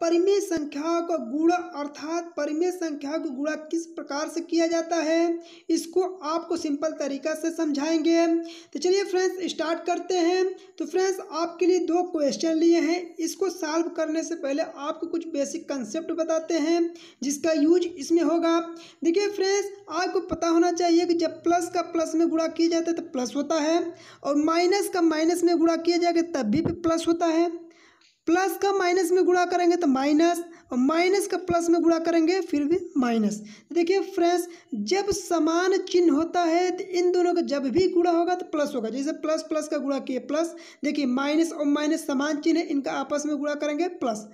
परिमेय संख्याओं का गुणा अर्थात परिमेय संख्याओं का गुणा किस प्रकार से किया जाता है इसको आपको सिंपल तरीका से समझाएंगे तो चलिए फ्रेंड्स स्टार्ट करते हैं तो फ्रेंड्स आपके लिए दो क्वेश्चन लिए हैं इसको सॉल्व करने से पहले आपको कुछ बेसिक कंसेप्ट बताते हैं जिसका यूज इसमें होगा देखिए फ्रेंड्स आपको पता होना चाहिए कि जब प्लस का प्लस में गुणा किया जाता है तो प्लस होता है और माइनस का माइनस में गुणा किया जाएगा तब भी प्लस होता है प्लस का माइनस में गुणा करेंगे तो माइनस और माइनस का प्लस में गुणा करेंगे फिर भी माइनस देखिए फ्रेंड्स जब समान चिन्ह होता है तो इन दोनों का जब भी गुणा होगा तो प्लस होगा जैसे प्लस प्लस का गुणा किए प्लस देखिए माइनस और माइनस समान चिन्ह है इनका आपस में गुणा करेंगे प्लस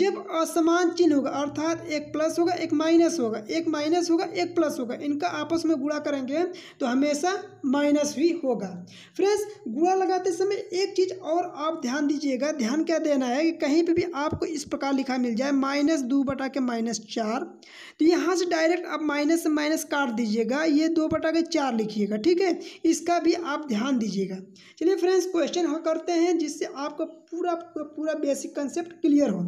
जब असमान चिन्ह होगा अर्थात एक प्लस होगा एक माइनस होगा एक माइनस होगा एक प्लस होगा इनका आपस में गुणा करेंगे तो हमेशा माइनस ही होगा फ्रेंड्स गुणा लगाते समय एक चीज़ और आप ध्यान दीजिएगा ध्यान क्या देना है है कि कहीं पे भी आपको इस प्रकार लिखा मिल जाए माइनस दो बटा के माइनस चार तो यहाँ से डायरेक्ट आप माइनस से माइनस काट दीजिएगा ये दो बटा के चार लिखिएगा ठीक है इसका भी आप ध्यान दीजिएगा चलिए फ्रेंड्स क्वेश्चन हम करते हैं जिससे आपको पूरा पूरा बेसिक कंसेप्ट क्लियर हो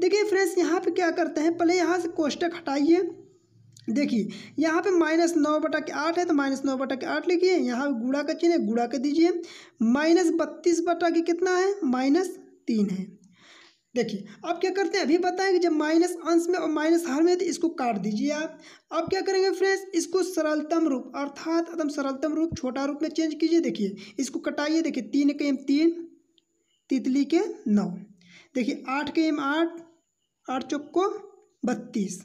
देखिए फ्रेंड्स यहाँ पर क्या करते हैं पहले यहाँ से कोष्टक हटाइए देखिए यहाँ पे माइनस नौ बटा के आठ है तो माइनस नौ बटा के आठ लिखिए यहाँ पे गुड़ा का चिन्ह है गुड़ा के दीजिए माइनस बत्तीस बटा के कितना है माइनस तीन है देखिए आप क्या करते हैं अभी बताएं कि जब माइनस अंश में और माइनस हर में तो इसको काट दीजिए आप अब क्या करेंगे फ्रेंड्स इसको सरलतम रूप अर्थात एकदम सरलतम रूप छोटा रूप में चेंज कीजिए देखिए इसको कटाइए देखिए तीन के एम तीन तितली के नौ देखिए आठ के एम आठ आठ चौक को बत्तीस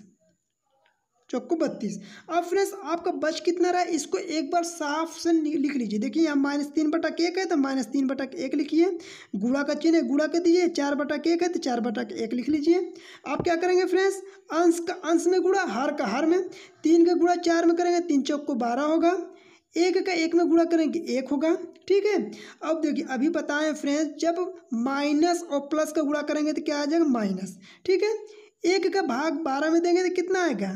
चौको बत्तीस अब फ्रेंड्स आपका बच कितना रहा है इसको एक बार साफ से लिख लीजिए देखिए यहाँ माइनस तीन बटा एक है तो माइनस तीन के एक लिखिए गुड़ा का चिन्ह है गुड़ा के दीजिए चार बटा एक है तो चार के एक लिख लीजिए आप क्या करेंगे फ्रेंड्स अंश का अंश में गुड़ा हार का हार में तीन का गुड़ा चार में करेंगे तीन चौक को बारह होगा एक का एक में गुड़ा करेंगे एक होगा ठीक है अब देखिए अभी बताएं फ्रेंड्स जब माइनस और प्लस का गुड़ा करेंगे तो क्या आ जाएगा माइनस ठीक है एक का भाग बारह में देंगे तो कितना आएगा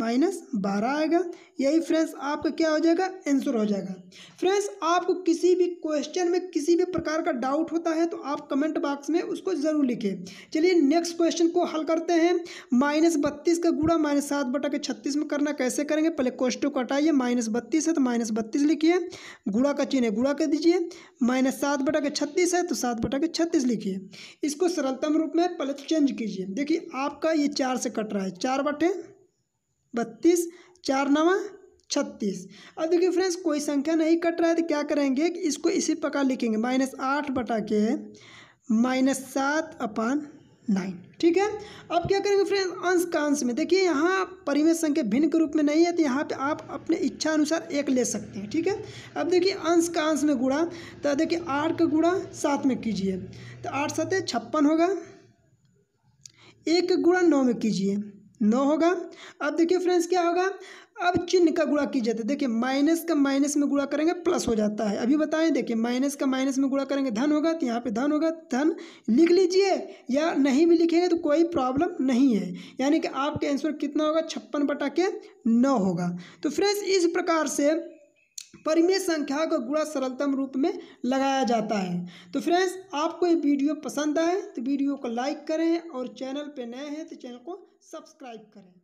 माइनस बारह आएगा यही फ्रेंड्स आपका क्या हो जाएगा आंसर हो जाएगा फ्रेंड्स आपको किसी भी क्वेश्चन में किसी भी प्रकार का डाउट होता है तो आप कमेंट बॉक्स में उसको ज़रूर लिखें चलिए नेक्स्ट क्वेश्चन को हल करते हैं माइनस बत्तीस का गुड़ा माइनस सात बटा के छत्तीस में करना कैसे करेंगे पहले क्वेश्चन को हटाइए माइनस बत्तीस है तो माइनस बत्तीस लिखिए गुड़ा का चिन्ह गुड़ा कर दीजिए माइनस सात बटा के छत्तीस है तो सात बटा के छत्तीस लिखिए इसको सरलतम रूप में पहले चेंज तो कीजिए देखिए आपका ये चार से कट रहा है चार बटे बत्तीस चार नवा छत्तीस अब देखिए फ्रेंड्स कोई संख्या नहीं कट रहा है तो क्या करेंगे इसको इसी प्रकार लिखेंगे माइनस आठ बटा के माइनस सात अपान नाइन ठीक है अब क्या करेंगे फ्रेंड्स अंश का अंश में देखिए यहाँ परिमेय संख्या भिन्न के रूप में नहीं है तो यहाँ पे आप अपने इच्छा अनुसार एक ले सकते हैं ठीक है अब देखिए अंश का अंश में गुणा तो देखिए आठ का गुणा सात में कीजिए तो आठ सात छप्पन होगा एक गुणा नौ में कीजिए नौ होगा अब देखिए फ्रेंड्स क्या होगा अब चिन्ह का गुणा की जाता तो है देखिए माइनस का माइनस में गुणा करेंगे प्लस हो जाता है अभी बताएं देखिए माइनस का माइनस में गुणा करेंगे धन होगा तो यहाँ पे धन होगा धन लिख लीजिए या नहीं भी लिखेंगे तो कोई प्रॉब्लम नहीं है यानी कि आपके आंसर कितना होगा छप्पन बटा के नौ होगा तो फ्रेंड्स इस प्रकार से परिमेय संख्या का गुणा सरलतम रूप में लगाया जाता है तो फ्रेंड्स आपको ये वीडियो पसंद आए तो वीडियो को लाइक करें और चैनल पर नए हैं तो चैनल को सब्सक्राइब करें